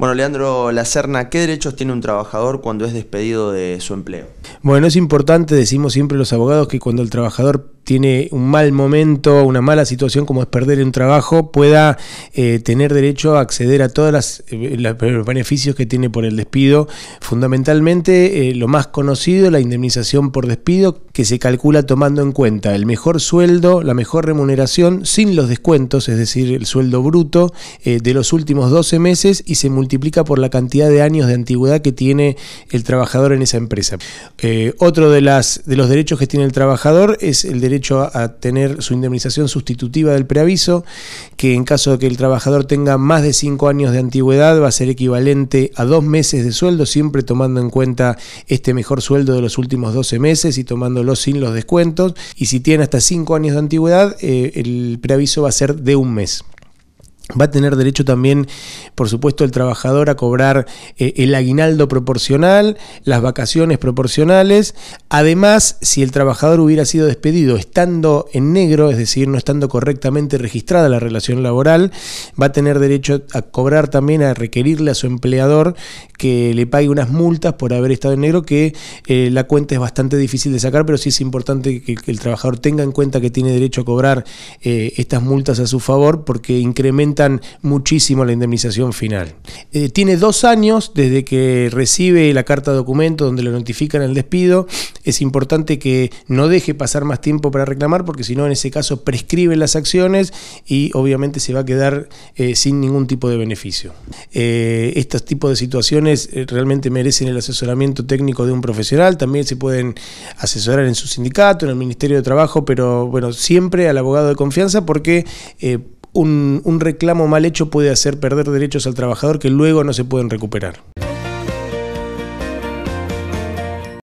Bueno, Leandro Lacerna, ¿qué derechos tiene un trabajador cuando es despedido de su empleo? Bueno, es importante, decimos siempre los abogados, que cuando el trabajador tiene un mal momento, una mala situación como es perder un trabajo, pueda eh, tener derecho a acceder a todos eh, los beneficios que tiene por el despido. Fundamentalmente, eh, lo más conocido, la indemnización por despido, que se calcula tomando en cuenta el mejor sueldo, la mejor remuneración, sin los descuentos, es decir, el sueldo bruto de los últimos 12 meses y se multiplica por la cantidad de años de antigüedad que tiene el trabajador en esa empresa. otro de, las, de los derechos que tiene el trabajador es el de derecho a, tener su indemnización sustitutiva del preaviso, que en caso de que el trabajador tenga más de cinco años de antigüedad va a ser equivalente a dos meses de sueldo, siempre tomando en cuenta este mejor sueldo de los últimos 12 meses y tomándolo sin los descuentos. Y si tiene hasta cinco años de antigüedad, eh, el preaviso va a ser de un mes. Va a tener derecho también, por supuesto, el trabajador a cobrar eh, el aguinaldo proporcional, las vacaciones proporcionales. Además, si el trabajador hubiera sido despedido estando en negro, es decir, no estando correctamente registrada la relación laboral, va a tener derecho a cobrar también, a requerirle a su empleador que le pague unas multas por haber estado en negro, que eh, la cuenta es bastante difícil de sacar, pero sí es importante que, el trabajador tenga en cuenta que tiene derecho a cobrar eh, estas multas a su favor porque incrementa muchísimo la indemnización final. Eh, tiene dos años desde que recibe la carta de documento donde le notifican el despido. Es importante que no deje pasar más tiempo para reclamar porque si no en ese caso prescribe las acciones y obviamente se va a quedar eh, sin ningún tipo de beneficio. Eh, estos tipos de situaciones realmente merecen el asesoramiento técnico de un profesional. También se pueden asesorar en su sindicato, en el Ministerio de Trabajo, pero bueno, siempre al abogado de confianza porque un, reclamo mal hecho puede hacer perder derechos al trabajador que luego no se pueden recuperar.